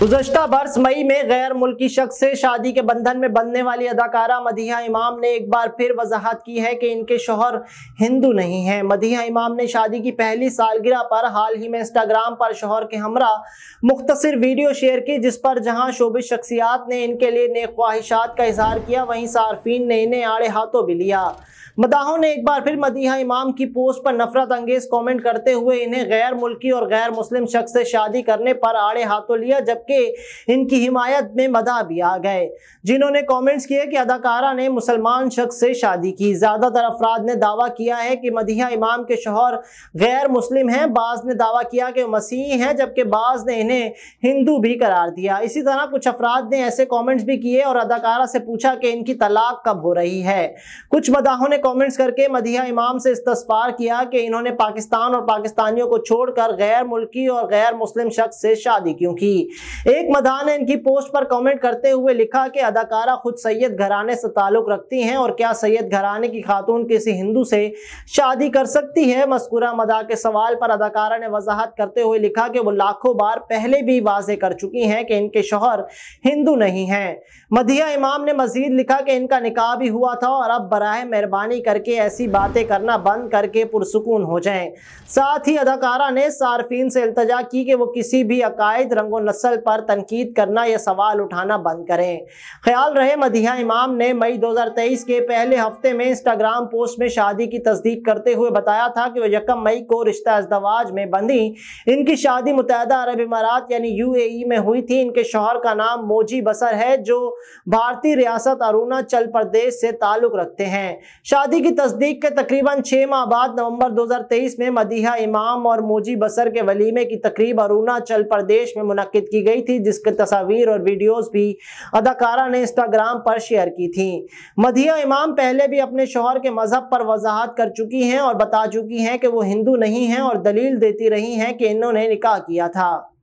गुजशत बरस मई में गैर मुल्की शख्स से शादी के बंधन में बंधने वाली अदाकारा मदिया इमाम ने एक बार फिर वजाहत की है कि इनके शोहर हिंदू नहीं हैं मदिया इमाम ने शादी की पहली सालगिरह पर हाल ही में इंस्टाग्राम पर शोहर के हमरा मुख्तर वीडियो शेयर की जिस पर जहां शोबिश शख्सियात ने इनके लिए नेक ख्वाहिशात का इजहार किया वहीं सार्फिन ने इन्हें आड़े हाथों भी लिया मदाहों ने एक बार फिर मदिया इमाम की पोस्ट पर नफरत अंगेज कॉमेंट करते हुए इन्हें गैर मुल्की और गैर मुस्लिम शख्स से शादी करने पर आड़े हाथों लिया जब करके इनकी हिमायत में मदा भी आ गए जिन्होंने कमेंट्स किए कि अदाकारा ने मुसलमान शख्स से शादी की ज़्यादातर अफराद ने दावा किया है कि मदिया इमाम के शोहर गैर मुस्लिम हैं बाज़ ने दावा किया कि मसीह हैं जबकि बाज़ ने इन्हें हिंदू भी करार दिया इसी तरह कुछ अफराद ने ऐसे कॉमेंट्स भी किए और अदाकारा से पूछा कि इनकी तलाक कब हो रही है कुछ मदाहों ने कॉमेंट्स करके मदिया इमाम से इस्तार किया कि इन्होंने पाकिस्तान और पाकिस्तानियों को छोड़कर गैर मुल्की और गैर मुस्लिम शख्स से शादी क्यों की एक मदा ने इनकी पोस्ट पर कमेंट करते हुए लिखा कि अदाकारा खुद सैयद घराने से ताल्लुक़ रखती हैं और क्या सैयद घराने की खातून किसी हिंदू से शादी कर सकती है मस्कुरा मदा के सवाल पर अदाकारा ने वजाहत करते हुए लिखा कि वो लाखों बार पहले भी वाजे कर चुकी हैं कि इनके शोहर हिंदू नहीं हैं मदिया इमाम ने मजीद लिखा कि इनका निकाह भी हुआ था और अब बरह मेहरबानी करके ऐसी बातें करना बंद करके पुरसकून हो जाएं साथ ही अदाकारा ने सार्फिन से अल्तजा की कि वो किसी भी अकायद रंगो नस्ल पर तनकीद करना या सवाल उठाना बंद करें ख्याल रहे मदिया इमाम ने मई 2023 के पहले हफ्ते में इंस्टाग्राम पोस्ट में शादी की तस्दीक करते हुए बताया था कि वह यकम मई को रिश्ता अजदवाज में बंधी इनकी शादी मुतहद अरब इमारात यानी यू में हुई थी इनके शोहर का नाम मोजी बसर है जो भारतीय रियासत अरुणाचल प्रदेश से ताल्लुक़ रखते हैं शादी की तस्दीक के तकरीबन छः माह बाद नवंबर 2023 में मदीहा इमाम और मोजी बसर के वलीमे की तकरीब अरुणाचल प्रदेश में मुनद की गई गई थी जिसके तस्वीर और वीडियोस भी अदाकारा ने इंस्टाग्राम पर शेयर की थी मधिया इमाम पहले भी अपने शोहर के मजहब पर वजाहत कर चुकी हैं और बता चुकी हैं कि वो हिंदू नहीं हैं और दलील देती रही हैं कि इन्होंने निकाह किया था